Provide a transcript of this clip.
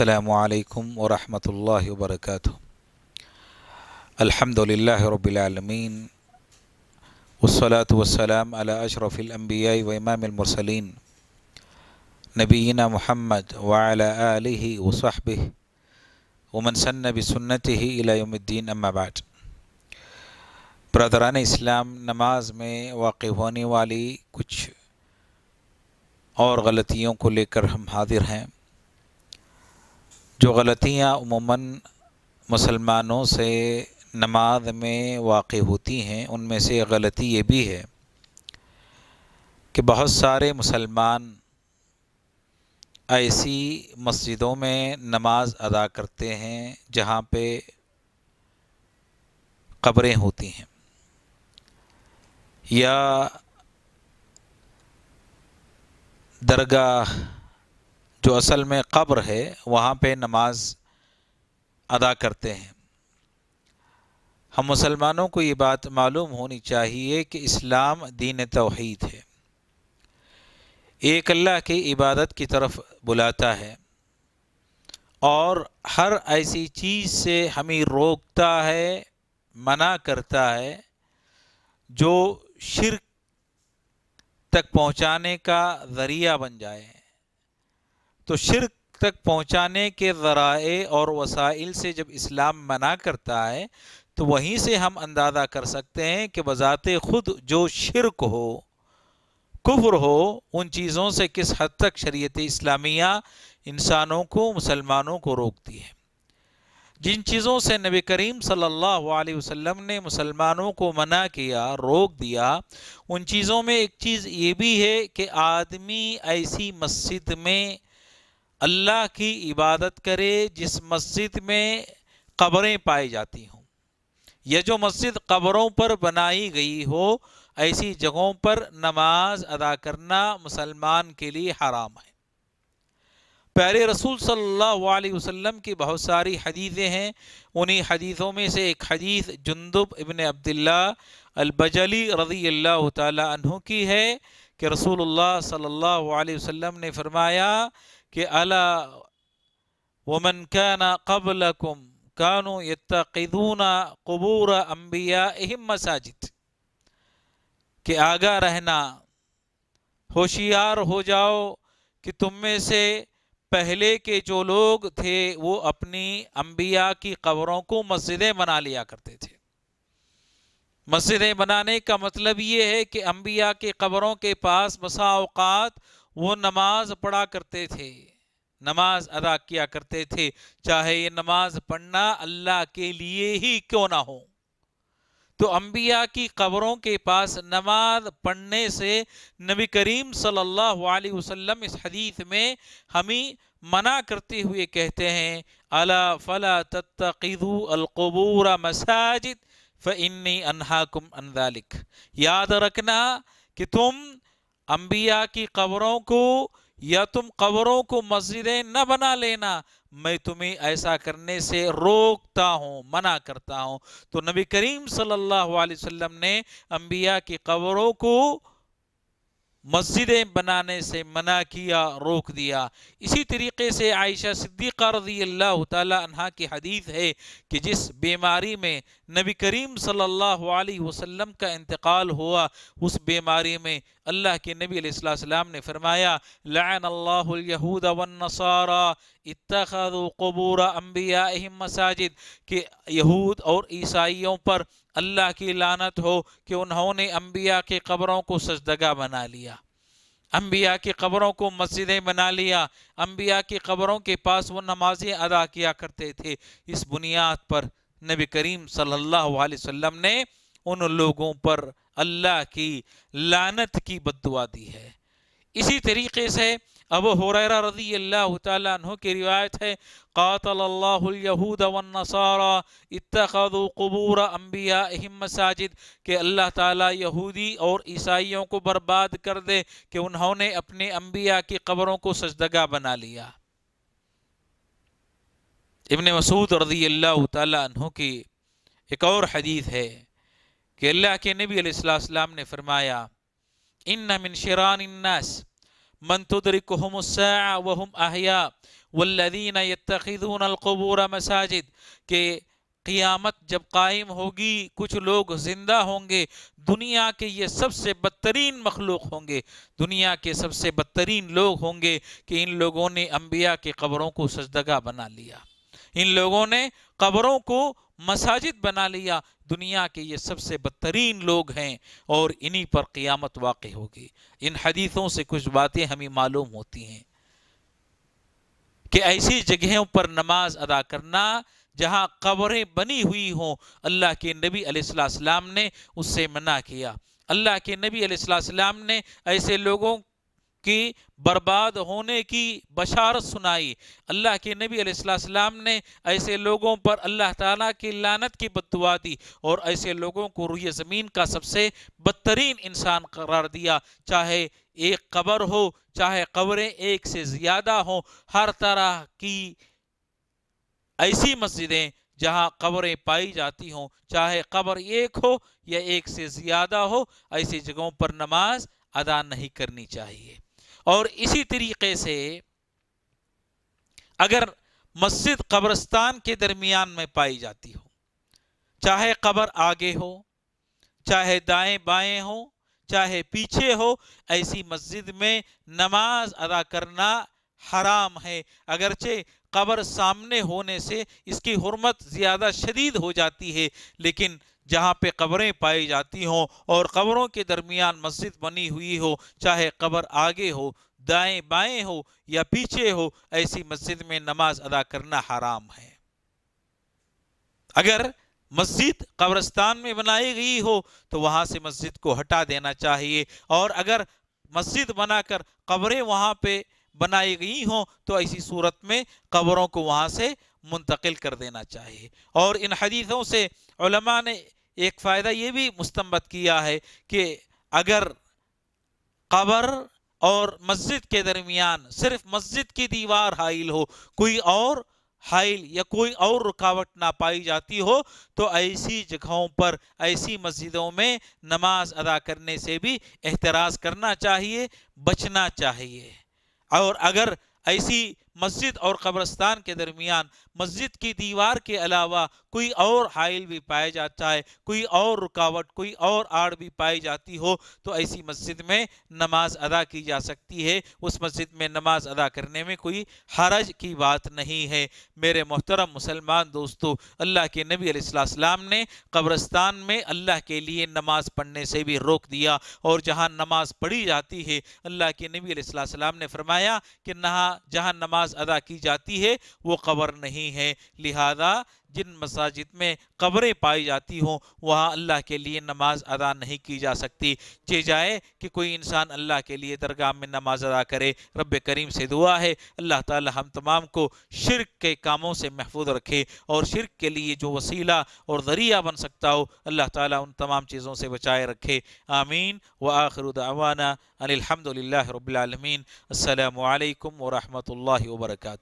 അസ്സലാമലൈക്കും വറഹമത്തല്ലാഹി വബർക്കാത്തു അൽഹംദുലില്ലാഹി റബ്ബിൽ ആലമീൻ വസ്സലാത്തു വസ്സലാം അല അഷ്റഫിൽ അംബിയായി വൈമാമിൽ മുർസലീൻ നബീന മുഹമ്മദ് വഅല ആലിഹി വസഹ്ബിഹ് ومن سن بسنته إلى يوم الدين أما بعد برادران اسلام नमाज में वाक़ होने वाली कुछ और गलतियों को लेकर हम हाजिर हैं जो गलतियाँ उमूमा मुसलमानों से नमाज में वाक़ होती हैं उनमें से गलती ये भी है कि बहुत सारे मुसलमान ऐसी मस्जिदों में नमाज अदा करते हैं जहाँ पे कब्रें होती हैं या दरगाह जो असल में कब्र है वहाँ पे नमाज अदा करते हैं हम मुसलमानों को ये बात मालूम होनी चाहिए कि इस्लाम दीन तोहद है एक अल्लाह की इबादत की तरफ बुलाता है और हर ऐसी चीज़ से हमें रोकता है मना करता है जो शिर तक पहुँचाने का ज़रिया बन जाए तो शिरक तक पहुंचाने के ज़राए और वसाइल से जब इस्लाम मना करता है तो वहीं से हम अंदाज़ा कर सकते हैं कि बज़ात ख़ुद जो शिरक हो कुफ्र हो उन चीज़ों से किस हद तक शरीयत इस्लामिया इंसानों को मुसलमानों को रोकती है जिन चीज़ों से नबी करीम सल्लल्लाहु अलैहि वसल्लम ने मुसलमानों को मना किया रोक दिया उन चीज़ों में एक चीज़ ये भी है कि आदमी ऐसी मस्जिद में अल्लाह की इबादत करे जिस मस्जिद में कब्रें पाई जाती हों यह जो मस्जिद कब्रों पर बनाई गई हो ऐसी जगहों पर नमाज अदा करना मुसलमान के लिए हराम है प्यारे रसूल सल्लल्लाहु अलैहि वसल्लम की बहुत सारी हदीसें हैं उन्हीं हदीसों में से एक हदीस जुंदुब इबन अब्दुल्ला अलबजली रजी अल्लाह तहों की है कि रसूलुल्लाह सल्लल्लाहु अलैहि वसल्लम ने फरमाया कि अला वमन काना कबलकुम कानू यतूना कुबूर अम्बिया इहिम मसाजिद कि आगा रहना होशियार हो जाओ कि तुम में से पहले के जो लोग थे वो अपनी अम्बिया की कब्रों को मस्जिदें बना लिया करते थे मस्जिदें बनाने का मतलब ये है कि अम्बिया के कब्रों के पास बसा वो नमाज पढ़ा करते थे नमाज अदा किया करते थे चाहे ये नमाज पढ़ना अल्लाह के लिए ही क्यों ना हो तो अंबिया की कबरों के पास नमाज पढ़ने से नबी करीम सल्लल्लाहु अलैहि वसल्लम इस हदीस में हमें मना करते हुए कहते हैं अला फला तत्तू अलकबूर मसाजिद फ़ इन्नी अनहाकुम अनदालिक याद रखना कि तुम अम्बिया की कबरों को या तुम कबरों को मस्जिदें न बना लेना मैं तुम्हें ऐसा करने से रोकता हूँ मना करता हूँ तो नबी करीम सल्लल्लाहु अलैहि वसल्लम ने अम्बिया की कबरों को मस्जिदें बनाने से मना किया रोक दिया इसी तरीके से आयशा सिद्दीक़ा रजी अल्लाह तहा की हदीस है कि जिस बीमारी में नबी करीम सल्लल्लाहु अलैहि वसल्लम का इंतकाल हुआ उस बीमारी में अल्लाह के नबी अलैहिस्सलाम ने फरमाया लान अल्लाहूद वसारा मसाजिद के यहूद और ईसाइयों पर अल्लाह की लानत हो कि उन्होंने अम्बिया के कब्रों को सजदगा बना लिया अम्बिया की कब्रों को मस्जिदें बना लिया अम्बिया की कब्रों के पास वो नमाजें अदा किया करते थे इस बुनियाद पर नबी करीम सल्लल्लाहु अलैहि वसल्लम ने उन लोगों पर अल्लाह की लानत की बदुआ दी है इसी तरीके से अब हुररा रजी अल्लाह तु की रिवायत है कातलहूद वसारा इतखदू कबूर अम्बिया मसाजिद के अल्लाह ताला यहूदी और ईसाइयों को बर्बाद कर दे कि उन्होंने अपने अम्बिया की कबरों को सजदगा बना लिया इबन मसूद रजी अल्लाह तु की एक और हदीस है कि अल्लाह के नबी अलैहिस्सलाम ने फरमाया इन मिन शरान इन्नास मन तुदरिकहुम वहुम अहया वल्लदीन यत्तखिदून अलकबूर मसाजिद के क़ियामत जब कायम होगी कुछ लोग ज़िंदा होंगे दुनिया के ये सबसे बदतरीन मखलूक होंगे दुनिया के सबसे बदतरीन लोग होंगे कि इन लोगों ने अम्बिया के कब्रों को सजदगा बना लिया इन लोगों ने कब्रों को मसाजिद बना लिया दुनिया के ये सबसे बदतरीन लोग हैं और इन्हीं पर क़ियामत वाक़ होगी इन हदीसों से कुछ बातें हमें मालूम होती हैं कि ऐसी जगहों पर नमाज अदा करना जहां कब्रें बनी हुई हों अल्लाह के नबी अलैहिस्सलाम ने उससे मना किया अल्लाह के नबी अलैहिस्सलाम ने ऐसे लोगों की बर्बाद होने की बशारत सुनाई अल्लाह के नबी अलैहिस्सलाम ने ऐसे लोगों पर अल्लाह ताला की लानत की बदुआ दी और ऐसे लोगों को रूह ज़मीन का सबसे बदतरीन इंसान करार दिया चाहे एक कब्र हो चाहे कब्रें एक से ज़्यादा हों हर तरह की ऐसी मस्जिदें जहाँ कब्रें पाई जाती हों चाहे कब्र एक हो या एक से ज़्यादा हो ऐसी जगहों पर नमाज अदा नहीं करनी चाहिए और इसी तरीके से अगर मस्जिद कब्रस्तान के दरमियान में पाई जाती हो चाहे कबर आगे हो चाहे दाएं बाएं हो चाहे पीछे हो ऐसी मस्जिद में नमाज अदा करना हराम है अगरचे कब्र सामने होने से इसकी हरमत ज़्यादा शदीद हो जाती है लेकिन जहाँ पे कब्रें पाई जाती हों और कब्रों के दरमियान मस्जिद बनी हुई हो चाहे कब्र आगे हो दाएं बाएं हो या पीछे हो ऐसी मस्जिद में नमाज अदा करना हराम है अगर मस्जिद कब्रस्तान में बनाई गई हो तो वहाँ से मस्जिद को हटा देना चाहिए और अगर मस्जिद बनाकर कब्रें वहाँ पे बनाई गई हों तो ऐसी सूरत में कब्रों को वहाँ से मुंतकिल कर देना चाहिए और इन हदीसों से ने एक फ़ायदा ये भी मुस्तमत किया है कि अगर कबर और मस्जिद के दरमियान सिर्फ मस्जिद की दीवार हाइल हो कोई और हाइल या कोई और रुकावट ना पाई जाती हो तो ऐसी जगहों पर ऐसी मस्जिदों में नमाज अदा करने से भी एहतराज करना चाहिए बचना चाहिए और अगर ऐसी मस्जिद और कब्रस्तान के दरमियान मस्जिद की दीवार के अलावा कोई और हाइल भी पाया जाता है कोई और रुकावट कोई और आड़ भी पाई जाती हो तो ऐसी मस्जिद में नमाज अदा की जा सकती है उस मस्जिद में नमाज अदा करने में कोई हरज की बात नहीं है मेरे मोहतरम मुसलमान दोस्तों अल्लाह के नबी अलैहिस्सलाम ने कब्रस्तान में अल्लाह के लिए नमाज पढ़ने से भी रोक दिया और जहाँ नमाज पढ़ी जाती है अल्लाह के नबी अलैहिस्सलाम ने फरमाया कि नहा जहाँ नमाज नमाज अदा की जाती है वो कबर नहीं है लिहाजा जिन मसाजिद में कब्रें पाई जाती हों वहाँ अल्लाह के लिए नमाज अदा नहीं की जा सकती चे जाए कि कोई इंसान अल्लाह के लिए दरगाह में नमाज अदा करे रब करीम से दुआ है अल्लाह ताला हम तमाम को शिरक के कामों से महफूज रखे और शिरक के लिए जो वसीला और ज़रिया बन सकता हो अल्लाह ताला उन तमाम चीज़ों से बचाए रखे आमीन व आखिर दावाना अनिलहमदिल्ला रबालमीन असलकम वरहमल वर्का